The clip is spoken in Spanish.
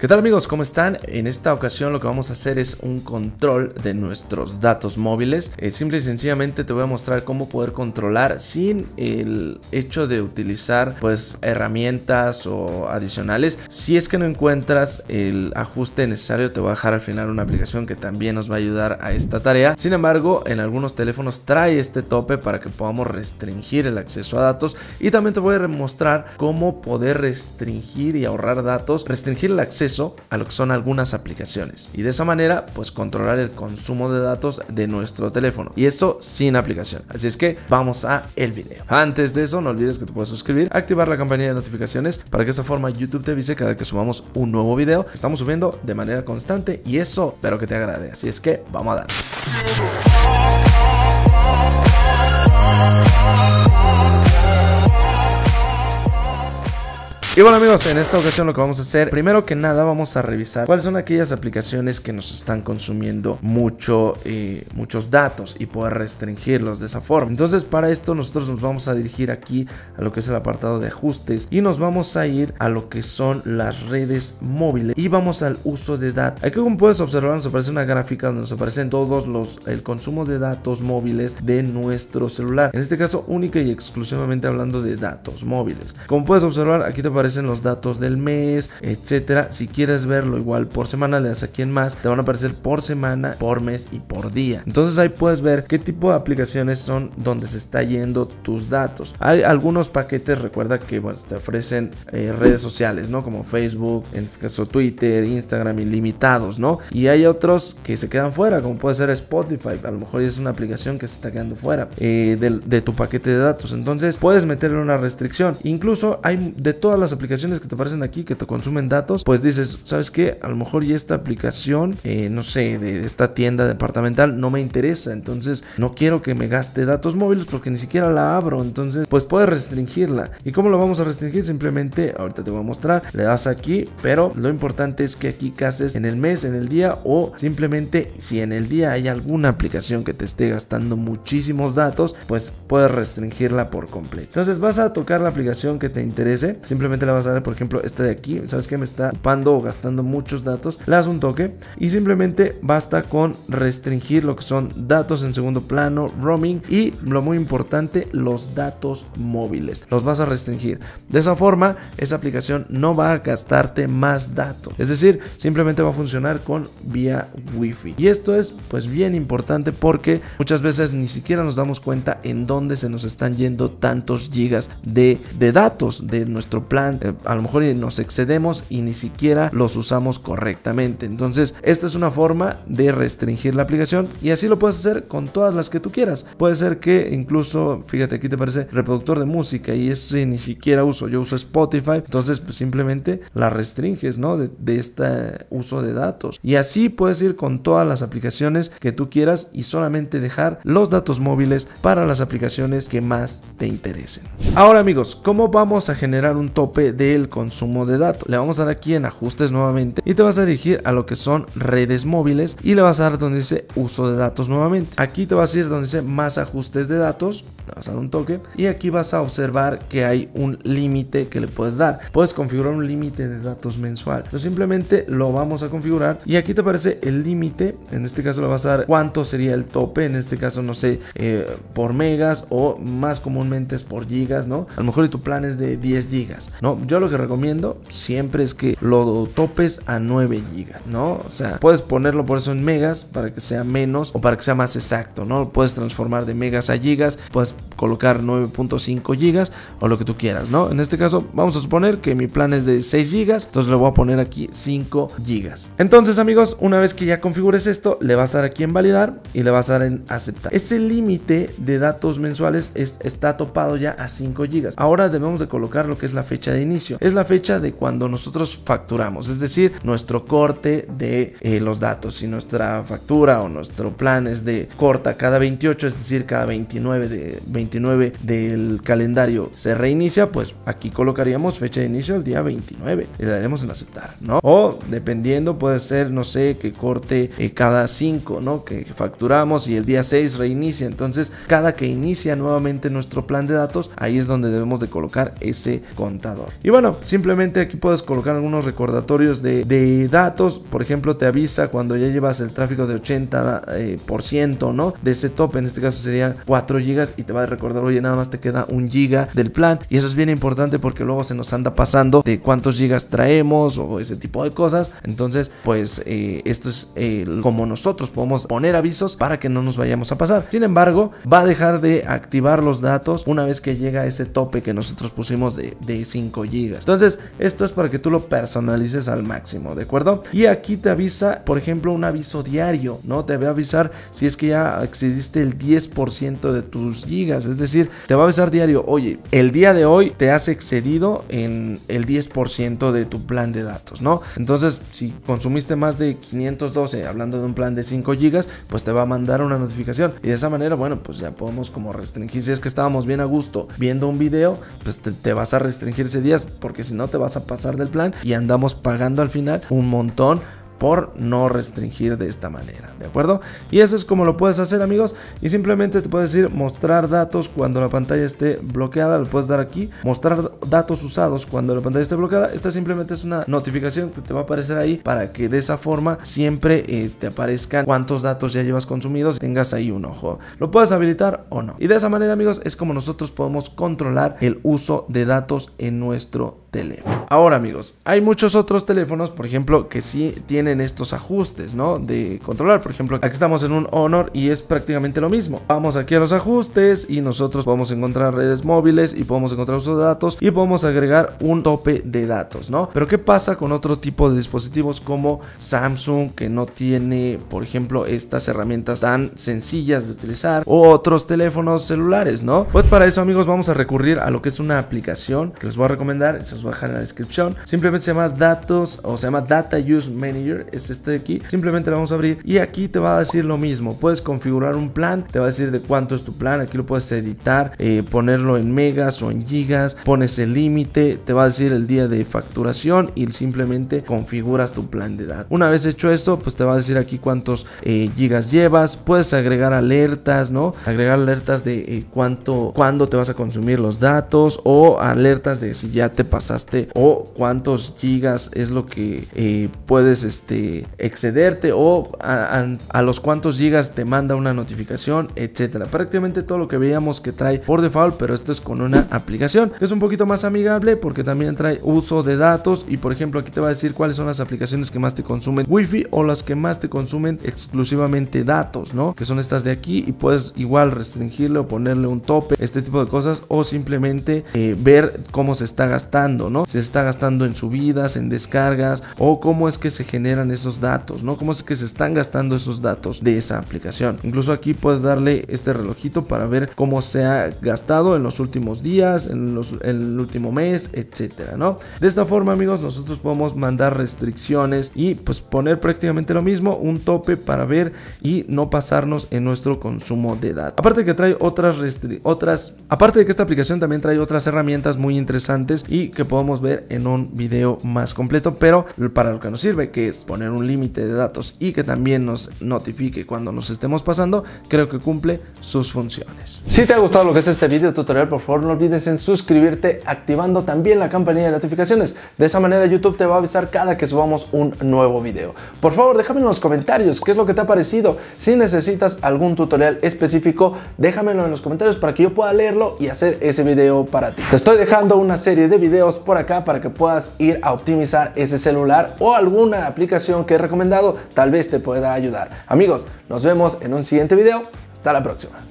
¿Qué tal amigos? ¿Cómo están? En esta ocasión lo que vamos a hacer es un control de nuestros datos móviles. Eh, simple y sencillamente te voy a mostrar cómo poder controlar sin el hecho de utilizar pues herramientas o adicionales. Si es que no encuentras el ajuste necesario te voy a dejar al final una aplicación que también nos va a ayudar a esta tarea. Sin embargo en algunos teléfonos trae este tope para que podamos restringir el acceso a datos y también te voy a mostrar cómo poder restringir y ahorrar datos, restringir el acceso a lo que son algunas aplicaciones y de esa manera pues controlar el consumo de datos de nuestro teléfono y esto sin aplicación. Así es que vamos a el video. Antes de eso no olvides que te puedes suscribir, activar la campanilla de notificaciones para que de esa forma YouTube te avise cada que subamos un nuevo video. Estamos subiendo de manera constante y eso espero que te agrade. Así es que vamos a dar. Y bueno amigos, en esta ocasión lo que vamos a hacer, primero que nada vamos a revisar cuáles son aquellas aplicaciones que nos están consumiendo mucho, eh, muchos datos y poder restringirlos de esa forma. Entonces para esto nosotros nos vamos a dirigir aquí a lo que es el apartado de ajustes y nos vamos a ir a lo que son las redes móviles y vamos al uso de datos. Aquí como puedes observar nos aparece una gráfica donde nos aparecen todos los, el consumo de datos móviles de nuestro celular. En este caso única y exclusivamente hablando de datos móviles. Como puedes observar aquí te aparece en los datos del mes, etcétera. Si quieres verlo igual por semana, le das aquí en más, te van a aparecer por semana, por mes y por día. Entonces ahí puedes ver qué tipo de aplicaciones son donde se está yendo tus datos. Hay algunos paquetes, recuerda que te ofrecen eh, redes sociales, ¿no? Como Facebook, en este caso Twitter, Instagram, ilimitados, ¿no? Y hay otros que se quedan fuera, como puede ser Spotify, a lo mejor es una aplicación que se está quedando fuera eh, de, de tu paquete de datos. Entonces puedes meterle una restricción. Incluso hay de todas las aplicaciones que te aparecen aquí que te consumen datos, pues dices, ¿sabes que A lo mejor ya esta aplicación, eh, no sé, de esta tienda departamental no me interesa, entonces no quiero que me gaste datos móviles porque ni siquiera la abro, entonces pues puedes restringirla. ¿Y cómo lo vamos a restringir? Simplemente, ahorita te voy a mostrar, le das aquí, pero lo importante es que aquí cases en el mes, en el día o simplemente si en el día hay alguna aplicación que te esté gastando muchísimos datos, pues puedes restringirla por completo. Entonces vas a tocar la aplicación que te interese, simplemente le vas a dar, por ejemplo, este de aquí. ¿Sabes que Me está ocupando o gastando muchos datos. Le das un toque y simplemente basta con restringir lo que son datos en segundo plano, roaming y lo muy importante, los datos móviles. Los vas a restringir. De esa forma, esa aplicación no va a gastarte más datos. Es decir, simplemente va a funcionar con vía wifi. Y esto es pues bien importante porque muchas veces ni siquiera nos damos cuenta en dónde se nos están yendo tantos gigas de, de datos de nuestro plan eh, a lo mejor nos excedemos y ni siquiera los usamos correctamente. Entonces, esta es una forma de restringir la aplicación y así lo puedes hacer con todas las que tú quieras. Puede ser que incluso, fíjate aquí te parece reproductor de música y ese ni siquiera uso, yo uso Spotify, entonces pues, simplemente la restringes, ¿no? De, de este uso de datos. Y así puedes ir con todas las aplicaciones que tú quieras y solamente dejar los datos móviles para las aplicaciones que más te interesen. Ahora amigos, ¿cómo vamos a generar un tope del consumo de datos. Le vamos a dar aquí en ajustes nuevamente y te vas a dirigir a lo que son redes móviles y le vas a dar donde dice uso de datos nuevamente. Aquí te vas a ir donde dice más ajustes de datos vas a dar un toque y aquí vas a observar que hay un límite que le puedes dar. Puedes configurar un límite de datos mensual. Entonces simplemente lo vamos a configurar y aquí te aparece el límite. En este caso le vas a dar cuánto sería el tope. En este caso no sé, eh, por megas o más comúnmente es por gigas, ¿no? A lo mejor tu plan es de 10 gigas, ¿no? Yo lo que recomiendo siempre es que lo topes a 9 gigas, ¿no? O sea, puedes ponerlo por eso en megas para que sea menos o para que sea más exacto, ¿no? puedes transformar de megas a gigas, puedes colocar 9.5 gigas o lo que tú quieras, ¿no? En este caso, vamos a suponer que mi plan es de 6 gigas, entonces le voy a poner aquí 5 gigas. Entonces, amigos, una vez que ya configures esto, le vas a dar aquí en validar y le vas a dar en aceptar. Ese límite de datos mensuales está topado ya a 5 gigas. Ahora debemos de colocar lo que es la fecha de inicio. Es la fecha de cuando nosotros facturamos, es decir, nuestro corte de eh, los datos. Si nuestra factura o nuestro plan es de corta cada 28, es decir, cada 29 de 29 del calendario se reinicia, pues aquí colocaríamos fecha de inicio el día 29 y le daremos en aceptar, ¿no? O dependiendo puede ser, no sé, que corte eh, cada 5, ¿no? Que, facturamos y el día 6 reinicia. Entonces, cada que inicia nuevamente nuestro plan de datos, ahí es donde debemos de colocar ese contador. Y bueno, simplemente aquí puedes colocar algunos recordatorios de, datos. Por ejemplo, te avisa cuando ya llevas el tráfico de 80%, eh, ¿no? De ese top, en este caso serían 4 GB y te va a recordar, oye, nada más te queda un giga del plan. Y eso es bien importante porque luego se nos anda pasando de cuántos gigas traemos o ese tipo de cosas. Entonces, pues eh, esto es eh, como nosotros podemos poner avisos para que no nos vayamos a pasar. Sin embargo, va a dejar de activar los datos una vez que llega ese tope que nosotros pusimos de, de 5 gigas. Entonces, esto es para que tú lo personalices al máximo, ¿de acuerdo? Y aquí te avisa, por ejemplo, un aviso diario, ¿no? Te va a avisar si es que ya excediste el 10% de tus gigas es decir, te va a besar diario, oye, el día de hoy te has excedido en el 10% de tu plan de datos, ¿no? Entonces, si consumiste más de 512, hablando de un plan de 5 gigas, pues te va a mandar una notificación. Y de esa manera, bueno, pues ya podemos como restringir. Si es que estábamos bien a gusto viendo un video, pues te, te vas a restringir ese día, porque si no te vas a pasar del plan y andamos pagando al final un montón por no restringir de esta manera. ¿de acuerdo? Y eso es como lo puedes hacer amigos y simplemente te puedes decir mostrar datos cuando la pantalla esté bloqueada, lo puedes dar aquí, mostrar datos usados cuando la pantalla esté bloqueada, esta simplemente es una notificación que te va a aparecer ahí para que de esa forma siempre eh, te aparezcan cuántos datos ya llevas consumidos, tengas ahí un ojo, lo puedes habilitar o no. Y de esa manera amigos es como nosotros podemos controlar el uso de datos en nuestro teléfono. Ahora amigos, hay muchos otros teléfonos, por ejemplo, que sí tienen estos ajustes, ¿no? De controlar, ejemplo, aquí estamos en un Honor y es prácticamente lo mismo. Vamos aquí a los ajustes y nosotros podemos encontrar redes móviles y podemos encontrar uso de datos y podemos agregar un tope de datos, ¿no? Pero ¿qué pasa con otro tipo de dispositivos como Samsung que no tiene, por ejemplo, estas herramientas tan sencillas de utilizar o otros teléfonos celulares, ¿no? Pues para eso, amigos, vamos a recurrir a lo que es una aplicación que les voy a recomendar, se los voy a dejar en la descripción. Simplemente se llama Datos o se llama Data Use Manager, es este de aquí. Simplemente la vamos a abrir y aquí te va a decir lo mismo. Puedes configurar un plan, te va a decir de cuánto es tu plan. Aquí lo puedes editar, eh, ponerlo en megas o en gigas. Pones el límite, te va a decir el día de facturación y simplemente configuras tu plan de edad. Una vez hecho esto, pues te va a decir aquí cuántos eh, gigas llevas. Puedes agregar alertas, ¿no? Agregar alertas de eh, cuánto, cuándo te vas a consumir los datos o alertas de si ya te pasaste o cuántos gigas es lo que puedes este, excederte o a los cuantos gigas te manda una notificación, etcétera. Prácticamente todo lo que veíamos que trae por default, pero esto es con una aplicación que es un poquito más amigable porque también trae uso de datos y por ejemplo aquí te va a decir cuáles son las aplicaciones que más te consumen wifi o las que más te consumen exclusivamente datos, ¿no? Que son estas de aquí y puedes igual restringirle o ponerle un tope, este tipo de cosas o simplemente eh, ver cómo se está gastando, ¿no? Si se está gastando en subidas, en descargas o cómo es que se generan esos datos, ¿no? Cómo es que se están gastando esos datos de esa aplicación. Incluso aquí puedes darle este relojito para ver cómo se ha gastado en los últimos días, en, los, el último mes, etcétera, ¿no? De esta forma, amigos, nosotros podemos mandar restricciones y pues poner prácticamente lo mismo, un tope para ver y no pasarnos en nuestro consumo de datos. Aparte que trae otras otras aparte de que esta aplicación también trae otras herramientas muy interesantes y que podemos ver en un video más completo, pero para lo que nos sirve que es poner un límite de datos y que también nos notifique cuando nos estemos pasando, creo que cumple sus funciones. Si te ha gustado lo que es este video tutorial, por favor no olvides en suscribirte activando también la campanilla de notificaciones. De esa manera YouTube te va a avisar cada que subamos un nuevo video. Por favor, déjame en los comentarios qué es lo que te ha parecido. Si necesitas algún tutorial específico, déjamelo en los comentarios para que yo pueda leerlo y hacer ese video para ti. Te estoy dejando una serie de videos por acá para que puedas ir a optimizar ese celular o alguna aplicación que he recomendado, tal vez te pueda ayudar Amigos, nos vemos en un siguiente video. Hasta la próxima.